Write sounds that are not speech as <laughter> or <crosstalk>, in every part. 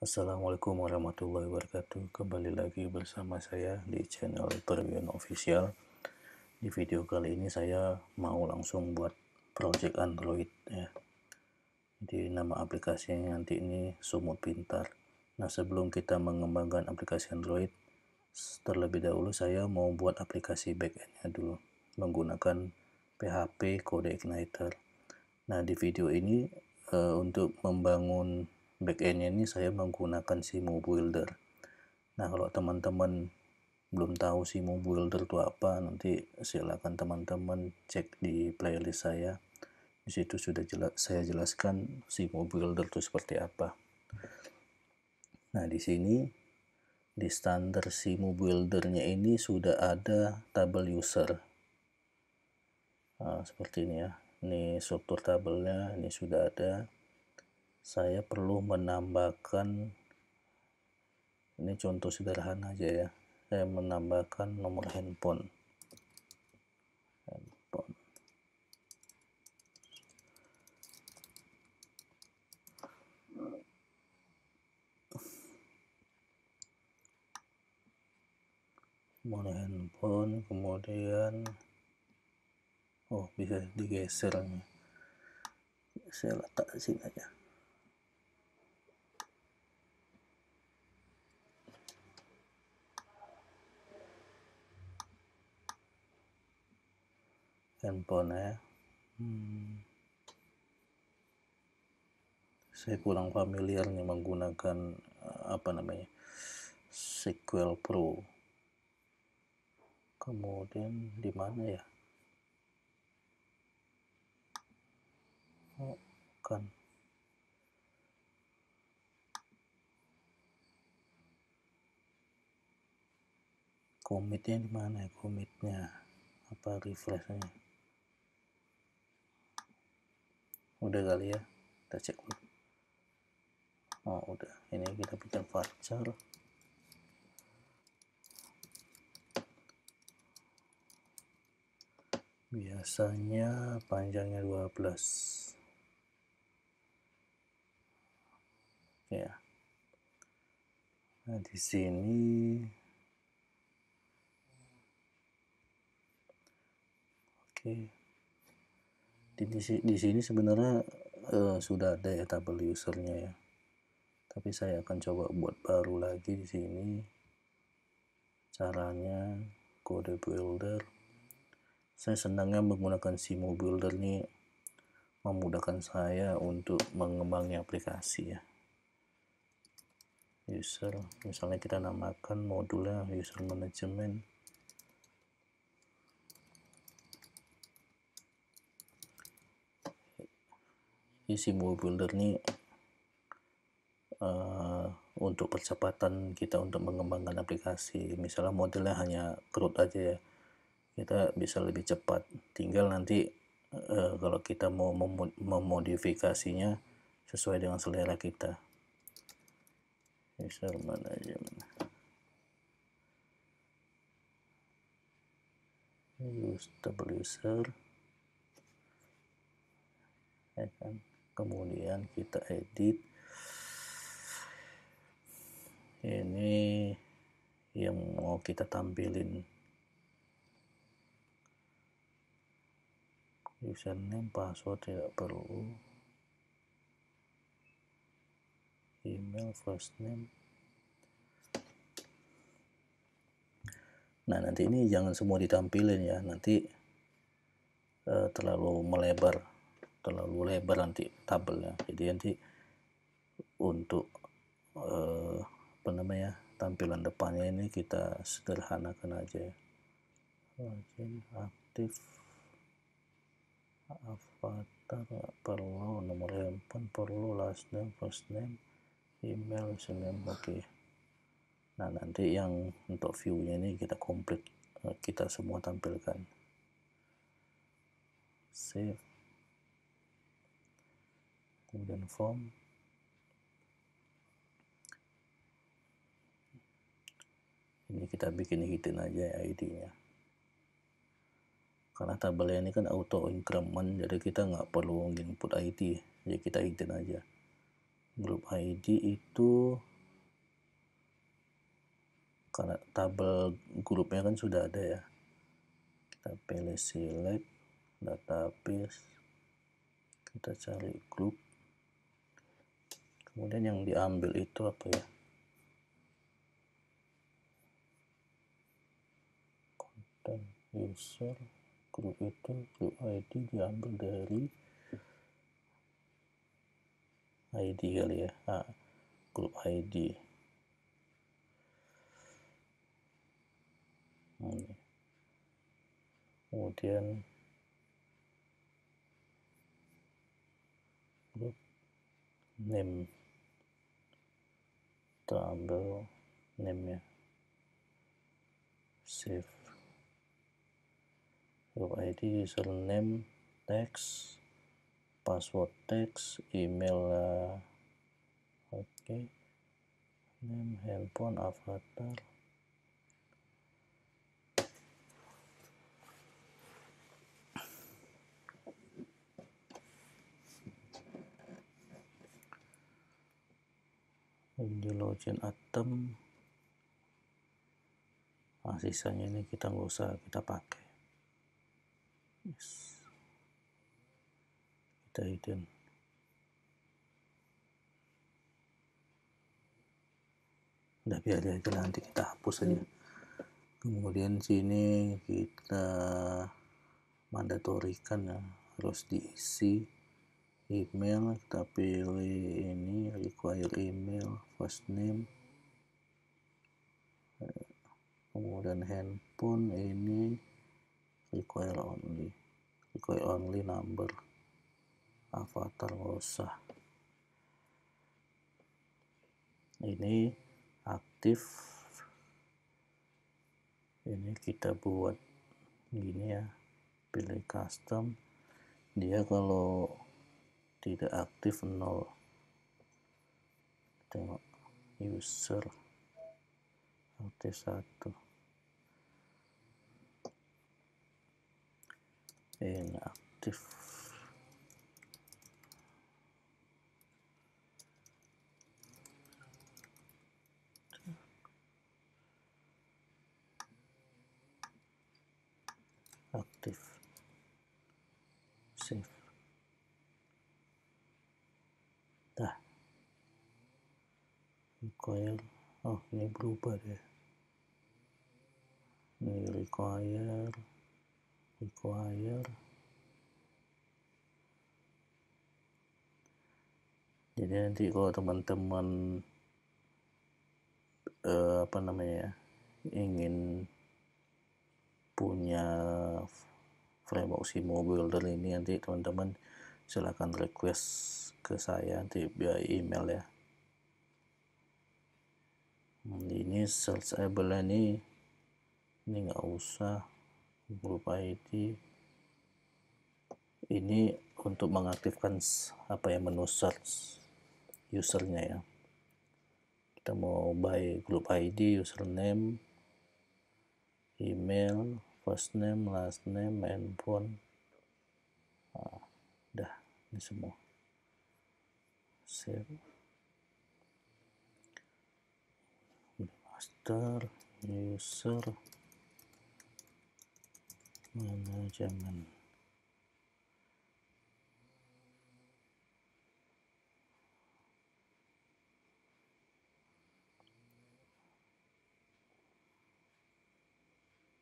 Assalamualaikum warahmatullahi wabarakatuh Kembali lagi bersama saya di channel Tribun Official Di video kali ini saya mau langsung buat project Android ya. Di nama aplikasinya nanti ini Sumut Pintar Nah sebelum kita mengembangkan aplikasi Android Terlebih dahulu saya mau buat aplikasi backendnya dulu Menggunakan PHP Code Igniter Nah di video ini eh, untuk membangun Back backendnya ini saya menggunakan Simo Builder nah kalau teman-teman belum tahu Simo Builder itu apa nanti silakan teman-teman cek di playlist saya di situ sudah jelas saya jelaskan Simo Builder itu seperti apa nah di sini di standar Simo Buildernya ini sudah ada tabel user nah, seperti ini ya ini struktur tabelnya ini sudah ada saya perlu menambahkan ini contoh sederhana aja ya saya menambahkan nomor handphone handphone nomor handphone kemudian oh bisa digeser saya letak sini aja handphone ya hmm. saya kurang familiar nih menggunakan eh, apa namanya SQL pro kemudian di mana ya oh, kan? komitnya di mana ya komitnya apa refreshnya udah kali ya kita cek dulu oh udah ini kita pindah voucher biasanya panjangnya 12 ya nah di sini oke okay di, di sini sebenarnya uh, sudah ada ya tabel usernya ya tapi saya akan coba buat baru lagi di sini caranya kode builder saya senangnya menggunakan Simo Builder ini memudahkan saya untuk mengembangnya aplikasi ya user misalnya kita namakan modulnya user management ini si Builder ini uh, eh, untuk percepatan kita untuk mengembangkan aplikasi misalnya modelnya hanya crude aja ya kita bisa lebih cepat tinggal nanti uh, kalau kita mau mem memodifikasinya sesuai dengan selera kita user management use double user ya kan kemudian kita edit ini yang mau kita tampilin username password tidak ya, perlu email first name nah nanti ini jangan semua ditampilin ya nanti uh, terlalu melebar terlalu lebar nanti tabelnya jadi nanti untuk eh, apa namanya tampilan depannya ini kita sederhanakan aja login ya. aktif avatar perlu nomor handphone perlu last name first name email username oke okay. nah nanti yang untuk viewnya ini kita komplit eh, kita semua tampilkan save kemudian form ini kita bikin hidden aja ya ID-nya karena tabelnya ini kan auto increment jadi kita nggak perlu input ID jadi kita hidden aja grup ID itu karena tabel grupnya kan sudah ada ya kita pilih select database kita cari grup kemudian yang diambil itu apa ya konten user group itu id diambil dari ID kali ya ah, grup ID hmm. kemudian group name to był Nemia save group ID username text password text email uh, oke okay. name handphone avatar hidrogen atom nah sisanya ini kita nggak usah kita pakai yes. kita hidden udah biar aja nanti kita hapus aja hmm. kemudian sini kita mandatorikan ya harus diisi email kita pilih ini require email first name eh, kemudian handphone ini require only require only number avatar nggak usah ini aktif ini kita buat gini ya pilih custom dia kalau tidak aktif nol, tengok user aktif 1 ini aktif recoil oh ini berubah deh ini require require jadi nanti kalau teman-teman eh, apa namanya ya, ingin punya framework mobil dan ini nanti teman-teman silahkan request ke saya nanti via email ya ini search able ini ini nggak usah group ID ini untuk mengaktifkan apa ya menu search usernya ya kita mau by group ID username email first name last name handphone nah, dah ini semua save user, user manajemen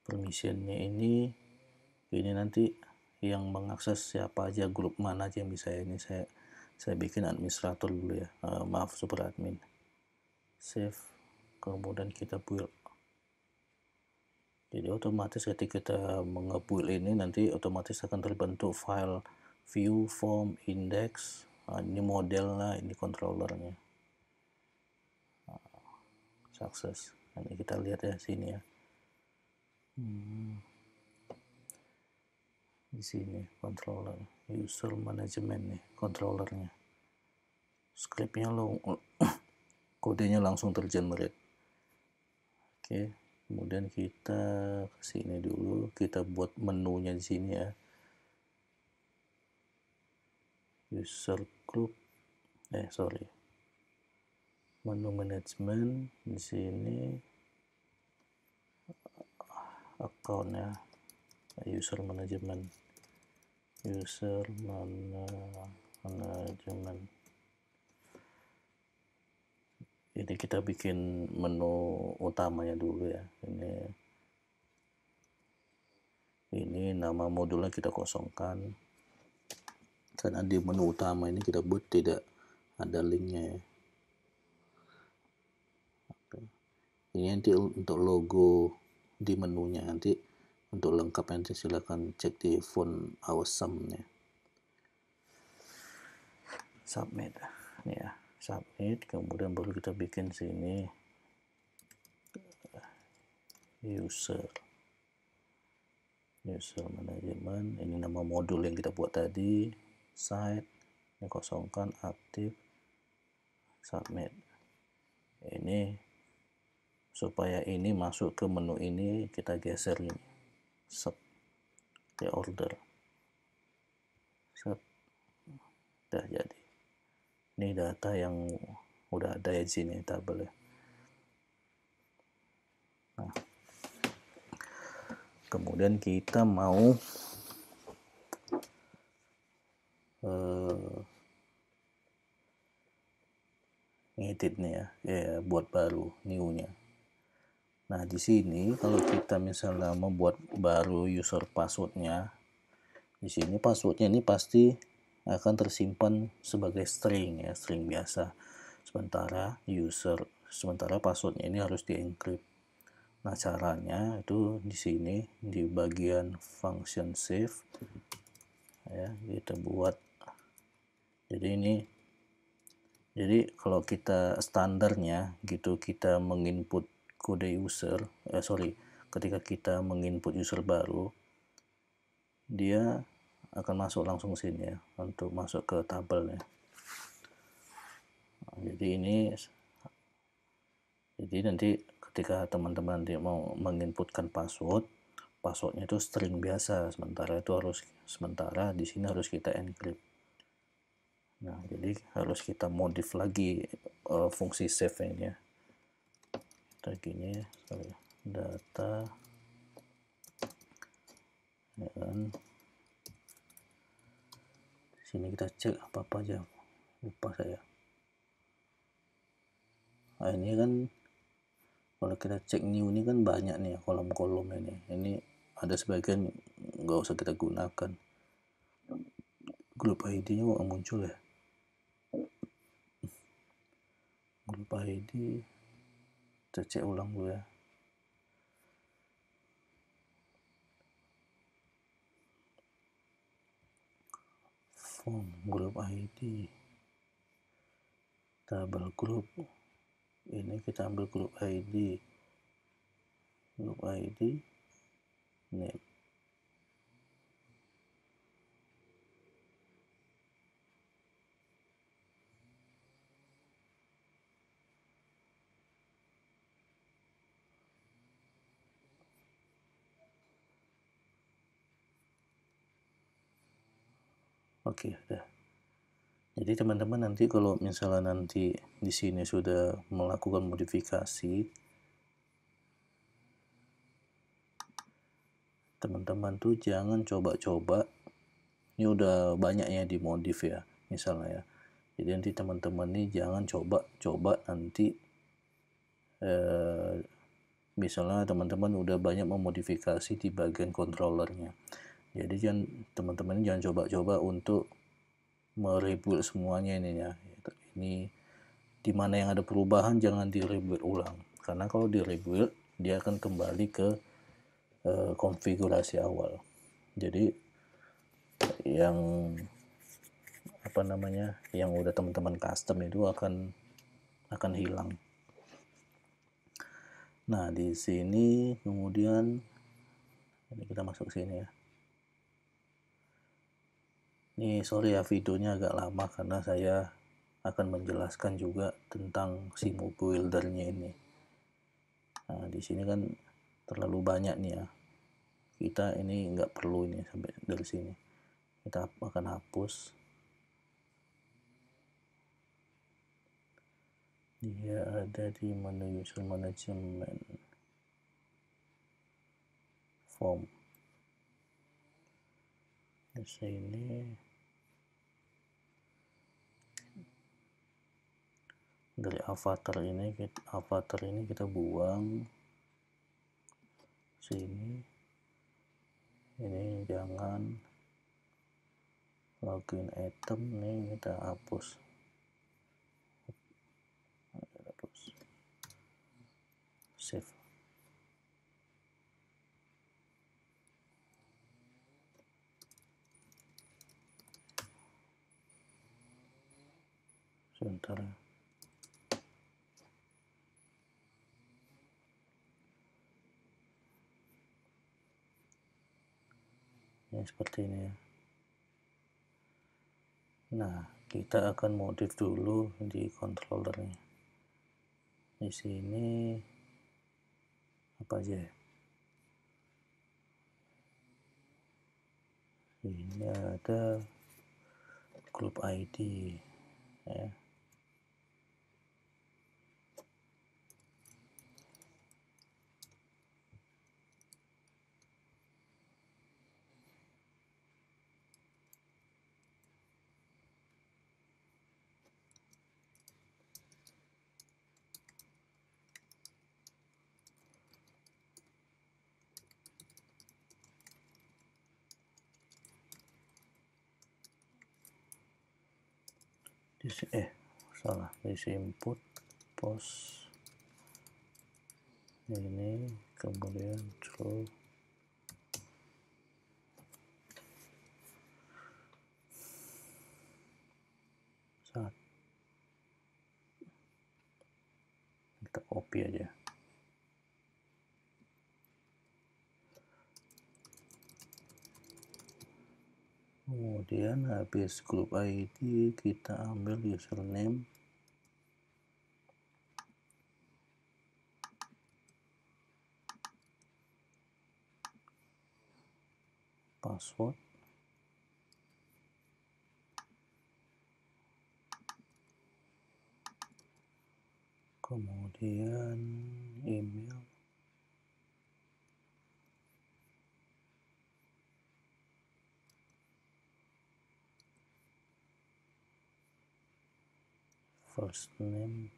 permissionnya ini ini nanti yang mengakses siapa aja grup mana aja yang bisa ini saya saya bikin administrator dulu ya uh, maaf super admin save kemudian kita build jadi otomatis ketika kita mengebuild ini nanti otomatis akan terbentuk file view form index nah, ini modelnya ini controllernya nah, sukses nanti kita lihat ya sini ya hmm. di sini controller user management nih controllernya scriptnya lo <coughs> kodenya langsung tergenerate Oke, kemudian kita ke sini dulu, kita buat menunya di sini ya. User group, eh sorry, menu management di sini account ya, user management, user mana manajemen ini kita bikin menu utamanya dulu ya ini ini nama modulnya kita kosongkan karena di menu utama ini kita buat tidak ada linknya ya ini nanti untuk logo di menunya nanti untuk lengkap nanti silahkan cek di font awesome nya submit ya submit kemudian baru kita bikin sini user user management, ini nama modul yang kita buat tadi site ini kosongkan aktif submit ini supaya ini masuk ke menu ini kita geser ini sub the ya order sub jadi ini data yang udah ada ya di sini tabelnya nah kemudian kita mau uh, ngedit nih ya yeah, buat baru newnya nah di sini kalau kita misalnya membuat baru user passwordnya di sini passwordnya ini pasti akan tersimpan sebagai string ya string biasa sementara user sementara passwordnya ini harus dienkrip nah caranya itu di sini di bagian function save ya kita buat jadi ini jadi kalau kita standarnya gitu kita menginput kode user eh, sorry ketika kita menginput user baru dia akan masuk langsung sini ya untuk masuk ke tabelnya nah, jadi ini jadi nanti ketika teman-teman nanti mau menginputkan password passwordnya itu string biasa sementara itu harus sementara di sini harus kita encrypt nah jadi harus kita modif lagi uh, fungsi save nya kita ya. gini ya, sorry, data ya sini kita cek apa apa aja lupa saya nah ini kan kalau kita cek new ini kan banyak nih ya, kolom-kolom ini ini ada sebagian nggak usah kita gunakan grup ID nya mau muncul ya grup ID kita cek ulang dulu ya form grup ID tabel grup ini kita ambil grup ID grup ID name Oke, udah. Jadi teman-teman nanti kalau misalnya nanti di sini sudah melakukan modifikasi, teman-teman tuh jangan coba-coba. Ini udah banyak ya dimodif ya, misalnya ya. Jadi nanti teman-teman nih jangan coba-coba nanti eh, misalnya teman-teman udah banyak memodifikasi di bagian kontrolernya jadi kan teman-teman jangan coba-coba untuk meribut semuanya ini ya gitu. ini di mana yang ada perubahan jangan diribut ulang karena kalau diribut dia akan kembali ke e, konfigurasi awal jadi yang apa namanya yang udah teman-teman custom itu akan akan hilang nah di sini kemudian ini kita masuk sini ya ini sorry ya videonya agak lama karena saya akan menjelaskan juga tentang si buildernya ini. Nah, di sini kan terlalu banyak nih ya. Kita ini nggak perlu ini sampai dari sini. Kita akan hapus. Dia ada di menu user management form. Di sini dari avatar ini kita, avatar ini kita buang sini ini jangan login item nih kita hapus hapus save sebentar ya. ya seperti ini nah kita akan modif dulu di controllernya di sini apa aja ya? ini ada grup ID ya isu input pos ini kemudian true saat kita copy aja kemudian habis group ID kita ambil username password kemudian email first name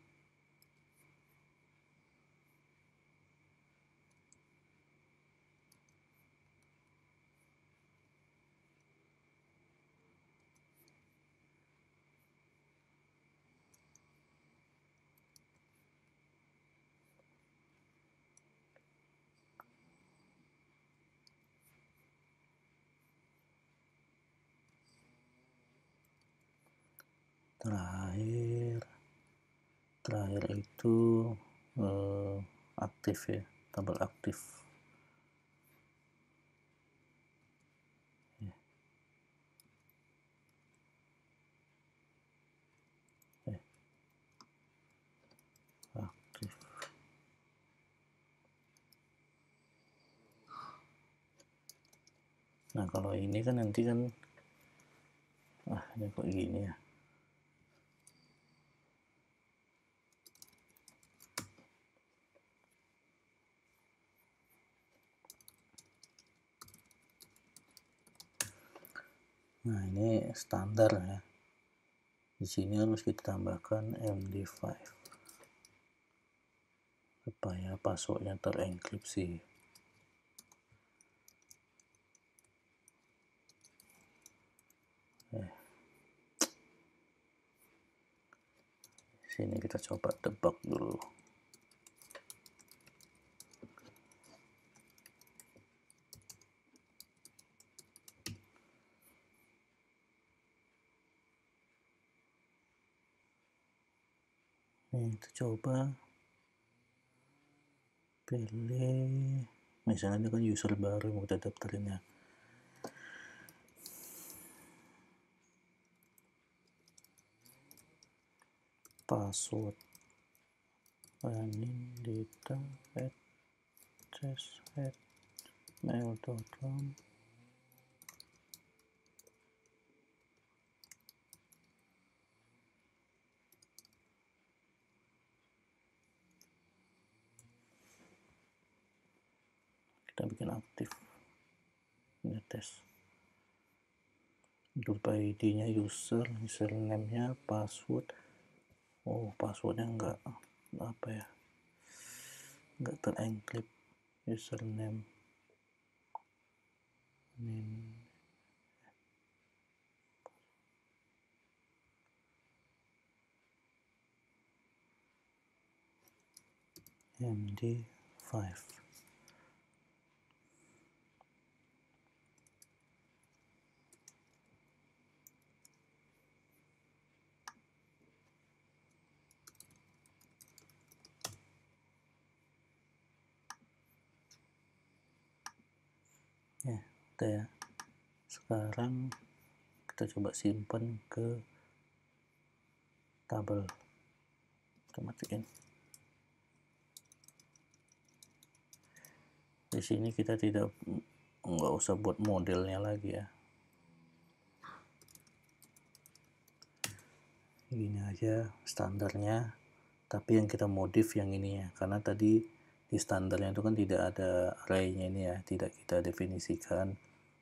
terakhir terakhir itu eh, aktif ya tabel aktif ya. Ya. aktif nah kalau ini kan nanti kan ah ini kok gini ya Nah, ini standar ya. Di sini harus kita tambahkan MD5 supaya pasoknya terenkripsi. Eh. Sini kita coba tebak dulu. itu coba pilih misalnya ini kan user baru mau kita daftarin ya password running data at at mail.com kita bikin aktif ngetes tes ID nya user username nya password oh passwordnya enggak apa ya enggak terenkrip username ini MD5 kita ya sekarang kita coba simpan ke tabel kita matiin di sini kita tidak nggak usah buat modelnya lagi ya gini aja standarnya tapi yang kita modif yang ini ya karena tadi di standarnya itu kan tidak ada arraynya ini ya tidak kita definisikan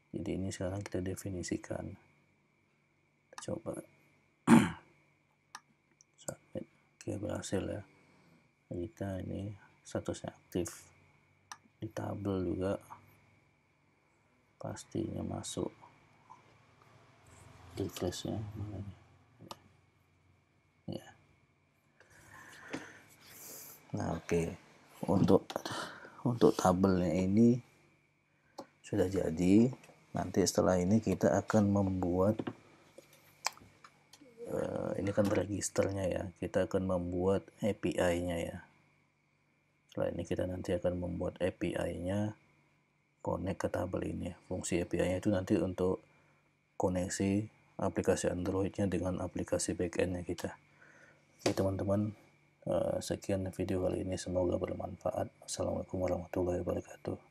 jadi ini sekarang kita definisikan coba <clears throat> submit oke berhasil ya kita ini statusnya aktif di tabel juga pastinya masuk refreshnya mana ya nah oke okay. untuk untuk tabelnya ini sudah jadi nanti setelah ini kita akan membuat uh, ini kan registernya ya kita akan membuat API nya ya setelah ini kita nanti akan membuat API nya connect ke tabel ini ya. fungsi API nya itu nanti untuk koneksi aplikasi Android nya dengan aplikasi backend nya kita oke teman-teman eh, sekian video kali ini semoga bermanfaat assalamualaikum warahmatullahi wabarakatuh